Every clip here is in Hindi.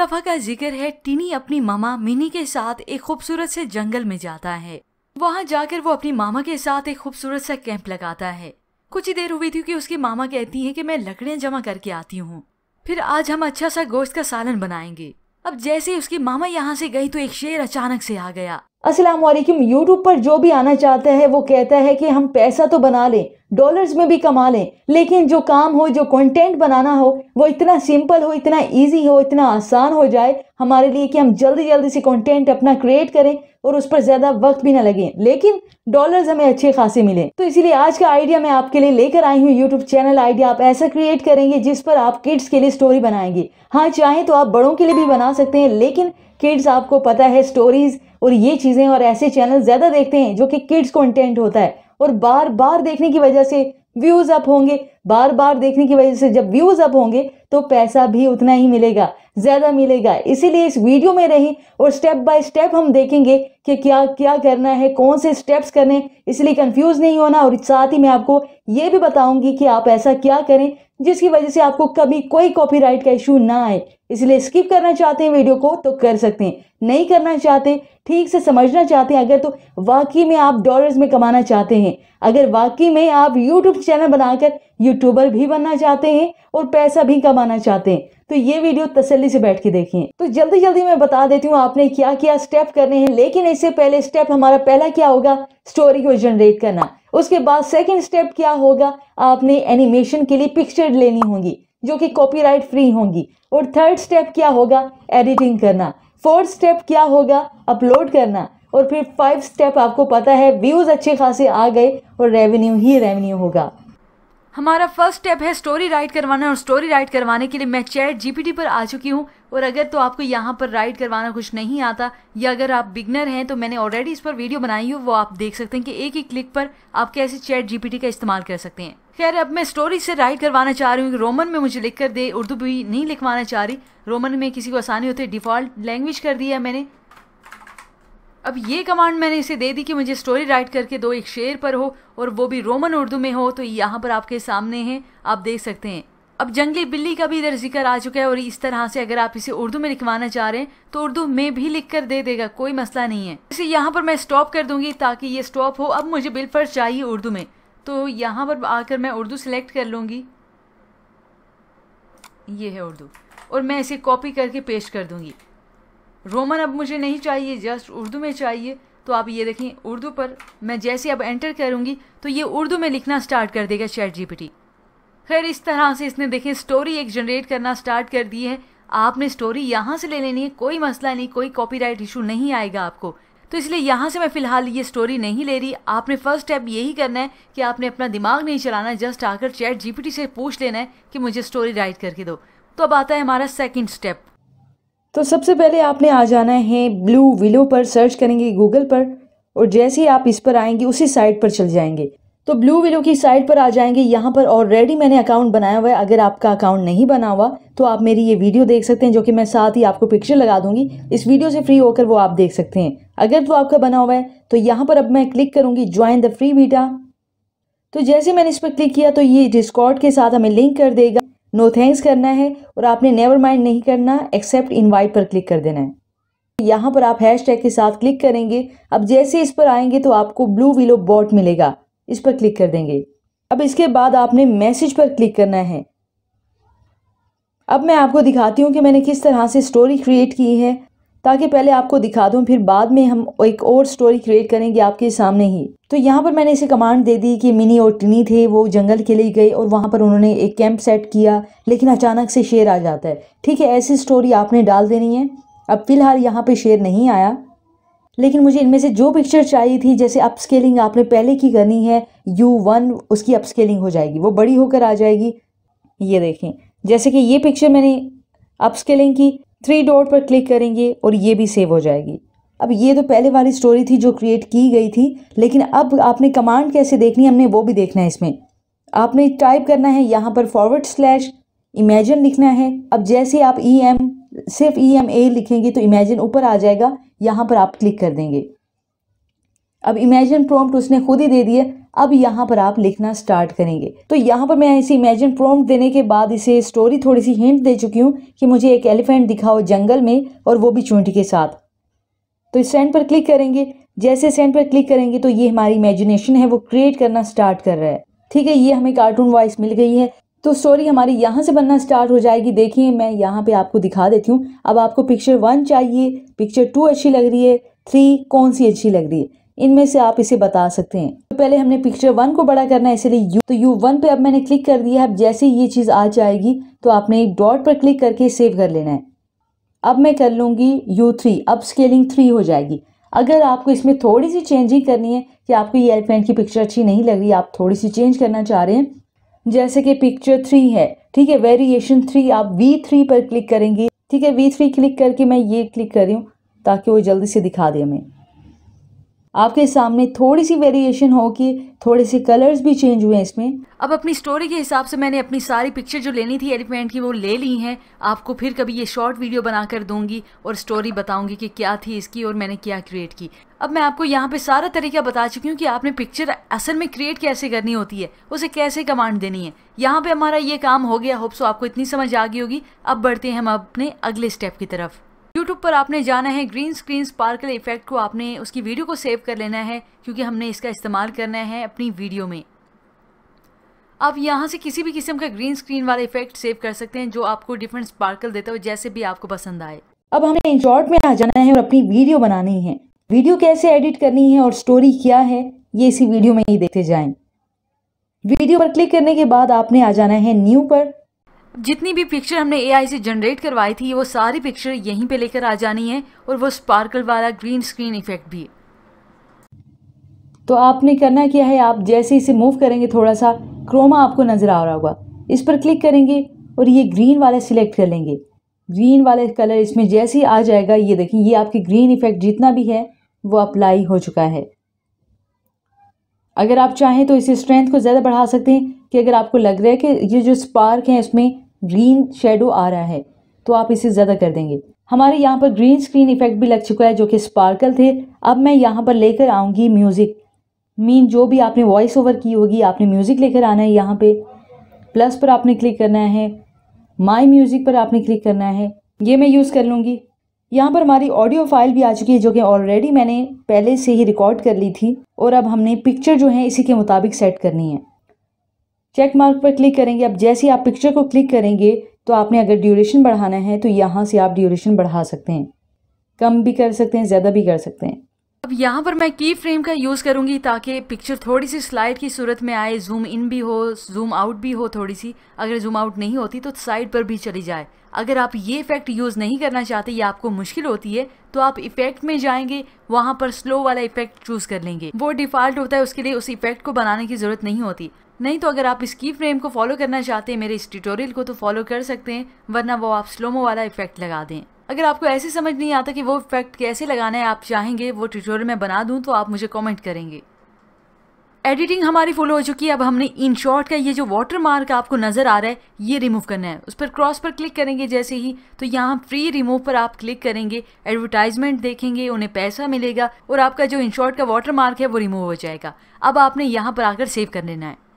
दफा का जिक्र है टिनी अपनी मामा मिनी के साथ एक खूबसूरत से जंगल में जाता है वहाँ जाकर वो अपनी मामा के साथ एक खूबसूरत सा कैंप लगाता है कुछ ही देर हुई थी कि उसकी मामा कहती है कि मैं लकड़ियाँ जमा करके आती हूँ फिर आज हम अच्छा सा गोश्त का सालन बनाएंगे अब जैसे ही उसकी मामा यहाँ से गई तो एक शेर अचानक से आ गया असलम YouTube यूट्यूब पर जो भी आना चाहता है वो कहता है कि हम पैसा तो बना लें डॉलर्स में भी कमा लें लेकिन जो काम हो जो कंटेंट बनाना हो वो इतना सिंपल हो इतना इजी हो इतना आसान हो जाए हमारे लिए कि हम जल्दी जल्दी से कंटेंट अपना क्रिएट करें और उस पर ज़्यादा वक्त भी ना लगे लेकिन डॉलर्स हमें अच्छे खासे मिले तो इसीलिए आज का आइडिया मैं आपके लिए लेकर आई हूँ यूट्यूब चैनल आइडिया आप ऐसा क्रिएट करेंगे जिस पर आप किड्स के लिए स्टोरी बनाएंगे हाँ चाहें तो आप बड़ों के लिए भी बना सकते हैं लेकिन किड्स आपको पता है स्टोरीज़ और ये चीज़ें और ऐसे चैनल ज़्यादा देखते हैं जो कि किड्स कंटेंट होता है और बार बार देखने की वजह से व्यूज़ अप होंगे बार बार देखने की वजह से जब व्यूज़ अप होंगे तो पैसा भी उतना ही मिलेगा ज़्यादा मिलेगा इसीलिए इस वीडियो में रहें और स्टेप बाय स्टेप हम देखेंगे कि क्या क्या करना है कौन से स्टेप्स करने इसलिए कंफ्यूज नहीं होना और साथ ही मैं आपको ये भी बताऊंगी कि आप ऐसा क्या करें जिसकी वजह से आपको कभी कोई कॉपीराइट का इशू ना आए इसलिए स्किप करना चाहते हैं वीडियो को तो कर सकते हैं नहीं करना चाहते ठीक से समझना चाहते हैं अगर तो वाकई में आप डॉलर्स में कमाना चाहते हैं अगर वाकई में आप यूट्यूब चैनल बनाकर यूट्यूबर भी बनना चाहते हैं और पैसा भी कमाना चाहते हैं तो ये वीडियो तसल्ली से बैठ के देखें तो जल्दी जल्दी मैं बता देती हूँ आपने क्या क्या स्टेप करने हैं लेकिन इससे पहले स्टेप हमारा पहला क्या होगा स्टोरी को जनरेट करना उसके बाद सेकेंड स्टेप क्या होगा आपने एनिमेशन के लिए पिक्चर लेनी होगी जो कि कॉपीराइट फ्री होंगी और थर्ड स्टेप क्या होगा एडिटिंग करना फोर्थ स्टेप क्या होगा अपलोड करना और फिर फाइव स्टेप आपको पता है व्यूज़ अच्छे खासे आ गए और रेवेन्यू ही रेवेन्यू होगा हमारा फर्स्ट स्टेप है स्टोरी राइट करवाना और स्टोरी राइट करवाने के लिए मैं चैट जीपीटी पर आ चुकी हूँ और अगर तो आपको यहाँ पर राइड करवाना कुछ नहीं आता या अगर आप बिगनर हैं तो मैंने ऑलरेडी इस पर वीडियो बनाई हूँ वो आप देख सकते हैं कि एक ही क्लिक पर आप कैसे चैट जीपीटी का इस्तेमाल कर सकते हैं खैर अब मैं स्टोरी से राइड करवाना चाह रही हूँ रोमन में मुझे लिख कर दे उर्दू भी नहीं लिखवाना चाह रही रोमन में किसी को आसानी होती है डिफ़ॉल्ट लैंग्वेज कर दिया मैंने अब ये कमांड मैंने इसे दे दी कि मुझे स्टोरी राइट करके दो एक शेर पर हो और वो भी रोमन उर्दू में हो तो यहाँ पर आपके सामने है आप देख सकते हैं अब जंगली बिल्ली का भी इधर जिक्र आ चुका है और इस तरह से अगर आप इसे उर्दू में लिखवाना चाह रहे हैं तो उर्दू में भी लिख कर दे देगा कोई मसला नहीं है इसे यहाँ पर मैं स्टॉप कर दूंगी ताकि ये स्टॉप हो अब मुझे बिल फर्श चाहिए उर्दू में तो यहाँ पर आकर मैं उर्दू सेलेक्ट कर लूँगी ये है उर्दू और मैं इसे कॉपी करके पेश कर दूँगी रोमन अब मुझे नहीं चाहिए जस्ट उर्दू में चाहिए तो आप ये देखें उर्दू पर मैं जैसे अब एंटर करूँगी तो ये उर्दू में लिखना स्टार्ट कर देगा चैट जीपीटी खैर इस तरह से इसने देखें स्टोरी एक जनरेट करना स्टार्ट कर दी है आपने स्टोरी यहाँ से ले लेनी है कोई मसला नहीं कोई कॉपीराइट इशू नहीं आएगा आपको तो इसलिए यहाँ से मैं फ़िलहाल ये स्टोरी नहीं ले रही आपने फर्स्ट स्टेप यही करना है कि आपने अपना दिमाग नहीं चलाना जस्ट आकर चैट जीपीटी से पूछ लेना है कि मुझे स्टोरी राइट करके दो तो अब आता है हमारा सेकेंड स्टेप तो सबसे पहले आपने आ जाना है ब्लू विलो पर सर्च करेंगे गूगल पर और जैसे ही आप इस पर आएंगे उसी साइट पर चल जाएंगे तो ब्लू विलो की साइट पर आ जाएंगे यहाँ पर ऑलरेडी मैंने अकाउंट बनाया हुआ है अगर आपका अकाउंट नहीं बना हुआ तो आप मेरी ये वीडियो देख सकते हैं जो कि मैं साथ ही आपको पिक्चर लगा दूंगी इस वीडियो से फ्री होकर वो आप देख सकते हैं अगर तो आपका बना हुआ है तो यहाँ पर अब मैं क्लिक करूँगी ज्वाइन द फ्री बीटा तो जैसे मैंने इस पर क्लिक किया तो ये डिस्कॉर्ड के साथ हमें लिंक कर देगा नो थैंक्स करना है और आपने नेवर माइंड नहीं करना एक्सेप्ट इनवाइट पर क्लिक कर देना है यहाँ पर आप हैशटैग के साथ क्लिक करेंगे अब जैसे इस पर आएंगे तो आपको ब्लू विलो बॉट मिलेगा इस पर क्लिक कर देंगे अब इसके बाद आपने मैसेज पर क्लिक करना है अब मैं आपको दिखाती हूँ कि मैंने किस तरह से स्टोरी क्रिएट की है ताकि पहले आपको दिखा दूँ फिर बाद में हम एक और स्टोरी क्रिएट करेंगे आपके सामने ही तो यहाँ पर मैंने इसे कमांड दे दी कि मिनी और टिनी थे वो जंगल के लिए गए और वहाँ पर उन्होंने एक कैंप सेट किया लेकिन अचानक से शेर आ जाता है ठीक है ऐसी स्टोरी आपने डाल देनी है अब फ़िलहाल यहाँ पर शेर नहीं आया लेकिन मुझे इनमें से जो पिक्चर चाहिए थी जैसे अपस्केलिंग आपने पहले की करनी है यू वन उसकी अपस्केलिंग हो जाएगी वो बड़ी होकर आ जाएगी ये देखें जैसे कि ये पिक्चर मैंने अपस्केलिंग की थ्री डॉट पर क्लिक करेंगे और ये भी सेव हो जाएगी अब ये तो पहले वाली स्टोरी थी जो क्रिएट की गई थी लेकिन अब आपने कमांड कैसे देखनी हमने वो भी देखना है इसमें आपने टाइप करना है यहाँ पर फॉरवर्ड स्लैश इमेजन लिखना है अब जैसे आप ई e एम सिर्फ ई एम ए लिखेंगे तो इमेजिन ऊपर आ जाएगा यहाँ पर आप क्लिक कर देंगे अब इमेजिन प्रॉम्प्ट उसने खुद ही दे दिया अब यहाँ पर आप लिखना स्टार्ट करेंगे तो यहाँ पर मैं इसे इमेजिन प्रॉम्प्ट देने के बाद इसे स्टोरी थोड़ी सी हिंट दे चुकी हूँ कि मुझे एक एलिफेंट दिखाओ जंगल में और वो भी चूंटी के साथ तो इस सेंड पर क्लिक करेंगे जैसे सेंड पर क्लिक करेंगे तो ये हमारी इमेजिनेशन है वो क्रिएट करना स्टार्ट कर रहा है ठीक है ये हमें कार्टून वॉइस मिल गई है तो स्टोरी हमारी यहाँ से बनना स्टार्ट हो जाएगी देखिए मैं यहाँ पे आपको दिखा देती हूँ अब आपको पिक्चर वन चाहिए पिक्चर टू अच्छी लग रही है थ्री कौन सी अच्छी लग रही है इनमें से आप इसे बता सकते हैं तो पहले हमने पिक्चर वन को बड़ा करना है इसलिए यू तो यू वन पे अब मैंने क्लिक कर दिया है अब जैसे ये चीज़ आ जाएगी तो आपने एक डॉट पर क्लिक करके सेव कर लेना है अब मैं कर लूँगी यू थ्री अब स्केलिंग थ्री हो जाएगी अगर आपको इसमें थोड़ी सी चेंजिंग करनी है कि आपको ये एलिफेंट की पिक्चर अच्छी नहीं लग रही आप थोड़ी सी चेंज करना चाह रहे हैं जैसे कि पिक्चर थ्री है ठीक है वेरिएशन थ्री आप वी थ्री पर क्लिक करेंगे ठीक है वी थ्री क्लिक करके मैं ये क्लिक कर रही हूँ ताकि वो जल्दी से दिखा दे हमें आपके सामने थोड़ी सी वेरिएशन होगी थोड़े से कलर्स भी चेंज हुए हैं इसमें अब अपनी स्टोरी के हिसाब से मैंने अपनी सारी पिक्चर जो लेनी थी एलिफेंट की वो ले ली हैं आपको फिर कभी ये शॉर्ट वीडियो बना कर दूंगी और स्टोरी बताऊंगी कि क्या थी इसकी और मैंने क्या क्रिएट की अब मैं आपको यहाँ पे सारा तरीका बता चुकी हूँ कि आपने पिक्चर असल में क्रिएट कैसे करनी होती है उसे कैसे कमांड देनी है यहाँ पे हमारा ये काम हो गया होप्सो आपको इतनी समझ आ गई होगी अब बढ़ते हैं हम अपने अगले स्टेप की तरफ यूट्यूब पर आपने जाना है ग्रीन स्क्रीन स्पार्कल इफेक्ट को आपने उसकी वीडियो को सेव कर लेना है क्योंकि हमने इसका इस्तेमाल करना है अपनी वीडियो में आप यहाँ से किसी भी किस्म का ग्रीन स्क्रीन वाला इफेक्ट सेव कर सकते हैं जो आपको डिफरेंट स्पार्कल देता हो जैसे भी आपको पसंद आए अब हमें इंजॉर्ट में आ जाना है और अपनी वीडियो बनानी है वीडियो कैसे एडिट करनी है और स्टोरी क्या है ये इसी वीडियो में ही देखते जाएं। वीडियो पर क्लिक करने के बाद आपने आ जाना है न्यू पर जितनी भी पिक्चर हमने एआई से जनरेट करवाई थी वो सारी पिक्चर यहीं पे लेकर आ जानी है और वो स्पार्कल वाला ग्रीन स्क्रीन इफेक्ट भी तो आपने करना क्या है आप जैसे इसे मूव करेंगे थोड़ा सा क्रोमा आपको नज़र आ रहा होगा इस पर क्लिक करेंगे और ये ग्रीन वाला सिलेक्ट कर लेंगे ग्रीन वाले कलर इसमें जैसे ही आ जाएगा ये देखें ये आपके ग्रीन इफेक्ट जितना भी है वो अप्लाई हो चुका है अगर आप चाहें तो इसे स्ट्रेंथ को ज़्यादा बढ़ा सकते हैं कि अगर आपको लग रहा है कि ये जो स्पार्क है इसमें ग्रीन शेडो आ रहा है तो आप इसे ज़्यादा कर देंगे हमारे यहाँ पर ग्रीन स्क्रीन इफेक्ट भी लग चुका है जो कि स्पार्कल थे अब मैं यहाँ पर लेकर आऊँगी म्यूज़िक मीन जो भी आपने वॉइस ओवर की होगी आपने म्यूज़िक लेकर आना है यहाँ पे प्लस पर आपने क्लिक करना है माई म्यूज़िक पर आपने क्लिक करना है ये मैं यूज़ कर लूँगी यहाँ पर हमारी ऑडियो फाइल भी आ चुकी है जो कि ऑलरेडी मैंने पहले से ही रिकॉर्ड कर ली थी और अब हमने पिक्चर जो है इसी के मुताबिक सेट करनी है चेक मार्क पर क्लिक करेंगे अब जैसे आप पिक्चर को क्लिक करेंगे तो आपने अगर ड्यूरेशन बढ़ाना है तो यहाँ से आप ड्यूरेशन बढ़ा सकते हैं कम भी कर सकते हैं ज़्यादा भी कर सकते हैं अब यहाँ पर मैं की फ्रेम का यूज़ करूँगी ताकि पिक्चर थोड़ी सी स्लाइड की सूरत में आए जूम इन भी हो जूम आउट भी हो थोड़ी सी अगर जूम आउट नहीं होती तो साइड पर भी चली जाए अगर आप ये इफ़ेक्ट यूज़ नहीं करना चाहते या आपको मुश्किल होती है तो आप इफेक्ट में जाएंगे वहाँ पर स्लो वाला इफेक्ट चूज़ कर लेंगे वो डिफ़ॉल्ट होता है उसके लिए उस इफेक्ट को बनाने की ज़रूरत नहीं होती नहीं तो अगर आप इसकी फ्रेम को फॉलो करना चाहते हैं मेरे इस ट्यूटोरियल को तो फॉलो कर सकते हैं वरना वो आप स्लोमो वाला इफेक्ट लगा दें अगर आपको ऐसे समझ नहीं आता कि वो इफेक्ट कैसे लगाना है आप चाहेंगे वो ट्यूटोरियल मैं बना दूँ तो आप मुझे कॉमेंट करेंगे एडिटिंग हमारी फुल हो चुकी है अब हमने इन शॉर्ट का ये जो वाटर मार्क आपको नज़र आ रहा है ये रिमूव करना है उस पर क्रॉस पर क्लिक करेंगे जैसे ही तो यहाँ फ्री रिमूव पर आप क्लिक करेंगे एडवर्टाइजमेंट देखेंगे उन्हें पैसा मिलेगा और आपका जो इन शॉर्ट का वाटर मार्क है वो रिमूव हो जाएगा अब आपने यहाँ पर आकर सेव कर लेना है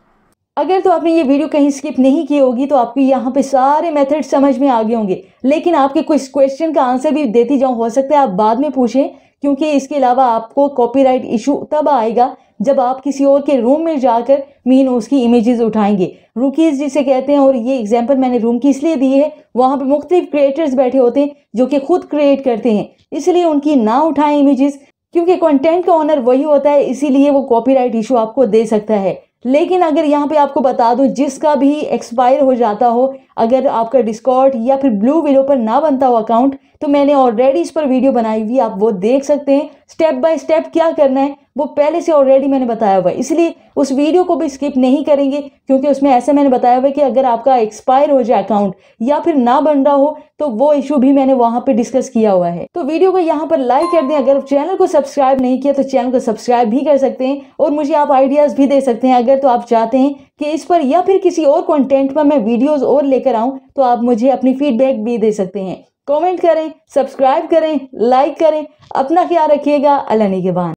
अगर तो आपने ये वीडियो कहीं स्किप नहीं की होगी तो आपको यहाँ पे सारे मेथड समझ में आ गए होंगे लेकिन आपके कुछ क्वेश्चन का आंसर भी देती जाऊँ हो सकता है आप बाद में पूछें क्योंकि इसके अलावा आपको कॉपीराइट इशू तब आएगा जब आप किसी और के रूम में जाकर मीन उसकी इमेजेस उठाएंगे रुकीज़ जिसे कहते हैं और ये एग्जांपल मैंने रूम की इसलिए दी है वहाँ पे मुख्तलिफ क्रिएटर्स बैठे होते हैं जो कि खुद क्रिएट करते हैं इसलिए उनकी ना उठाएं इमेजेस क्योंकि कंटेंट का ऑनर वही होता है इसीलिए वो कॉपीराइट इशू आपको दे सकता है लेकिन अगर यहाँ पे आपको बता दूँ जिसका भी एक्सपायर हो जाता हो अगर आपका डिस्कॉर्ड या फिर ब्लू विलो पर ना बनता हो अकाउंट तो मैंने ऑलरेडी इस पर वीडियो बनाई हुई आप वो देख सकते हैं स्टेप बाय स्टेप क्या करना है वो पहले से ऑलरेडी मैंने बताया हुआ है इसलिए उस वीडियो को भी स्किप नहीं करेंगे क्योंकि उसमें ऐसे मैंने बताया हुआ है कि अगर आपका एक्सपायर हो जाए अकाउंट या फिर ना बन रहा हो तो वो इशू भी मैंने वहां पे डिस्कस किया हुआ है तो वीडियो को यहाँ पर लाइक कर दें अगर चैनल को सब्सक्राइब नहीं किया तो चैनल को सब्सक्राइब भी कर सकते हैं और मुझे आप आइडियाज़ भी दे सकते हैं अगर तो आप चाहते हैं कि इस पर या फिर किसी और कॉन्टेंट पर मैं वीडियोज़ और लेकर आऊँ तो आप मुझे अपनी फीडबैक भी दे सकते हैं कमेंट करें सब्सक्राइब करें लाइक करें अपना ख्याल रखिएगा अल्लाह निगेबान